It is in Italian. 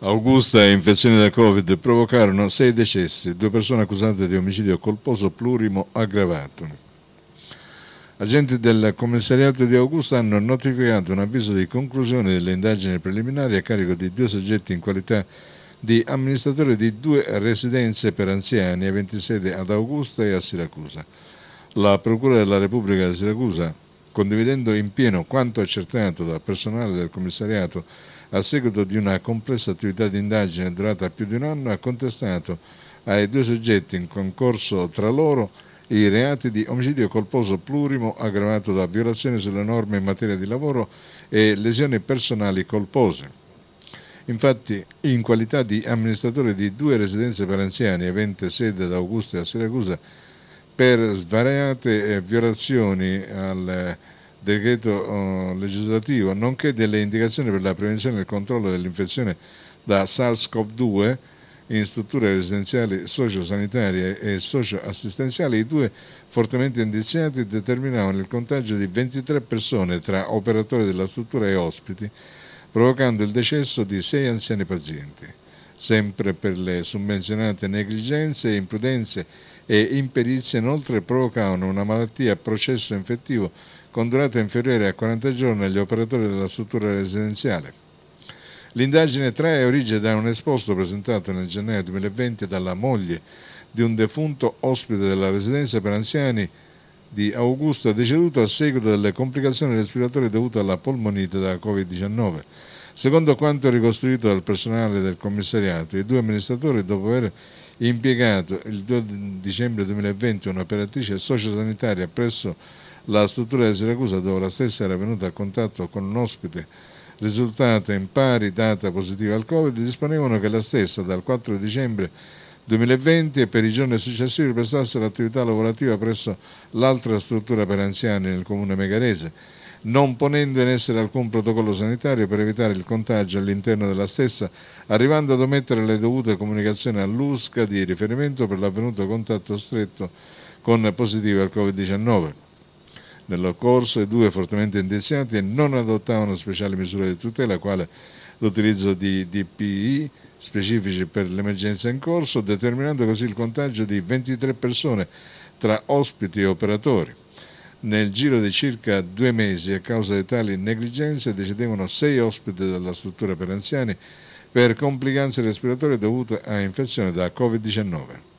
Augusta e infezioni da Covid provocarono sei decessi, due persone accusate di omicidio colposo plurimo aggravato. Agenti del commissariato di Augusta hanno notificato un avviso di conclusione delle indagini preliminari a carico di due soggetti in qualità di amministratore di due residenze per anziani aventi sede ad Augusta e a Siracusa. La Procura della Repubblica di Siracusa, condividendo in pieno quanto accertato dal personale del commissariato a seguito di una complessa attività di indagine durata più di un anno, ha contestato ai due soggetti in concorso tra loro i reati di omicidio colposo plurimo aggravato da violazioni sulle norme in materia di lavoro e lesioni personali colpose. Infatti, in qualità di amministratore di due residenze per anziani avente sede ad Augusta e a Siracusa, per svariate eh, violazioni al decreto eh, legislativo, nonché delle indicazioni per la prevenzione e il controllo dell'infezione da SARS-CoV-2 in strutture residenziali sociosanitarie e socioassistenziali, i due fortemente indiziati determinavano il contagio di 23 persone tra operatori della struttura e ospiti, provocando il decesso di sei anziani pazienti. Sempre per le summenzionate negligenze, imprudenze e imperizie, inoltre provocavano una malattia a processo infettivo con durata inferiore a 40 giorni agli operatori della struttura residenziale. L'indagine trae origine da un esposto presentato nel gennaio 2020 dalla moglie di un defunto ospite della residenza per anziani di Augusta deceduto a seguito delle complicazioni respiratorie dovute alla polmonite da Covid-19. Secondo quanto ricostruito dal personale del commissariato, i due amministratori, dopo aver impiegato il 2 dicembre 2020 un'operatrice sociosanitaria presso la struttura di Siracusa, dove la stessa era venuta a contatto con un ospite risultata in pari data positiva al Covid, disponevano che la stessa dal 4 dicembre 2020 e per i giorni successivi prestasse l'attività lavorativa presso l'altra struttura per anziani nel comune megarese, non ponendo in essere alcun protocollo sanitario per evitare il contagio all'interno della stessa, arrivando ad omettere le dovute comunicazioni all'USCA di riferimento per l'avvenuto contatto stretto con positivi al Covid-19. Nel corso due fortemente indiziati non adottavano speciali misure di tutela, quale l'utilizzo di DPI specifici per l'emergenza in corso, determinando così il contagio di 23 persone tra ospiti e operatori. Nel giro di circa due mesi, a causa di tali negligenze, decidevano sei ospiti della struttura per anziani per complicanze respiratorie dovute a infezione da Covid-19.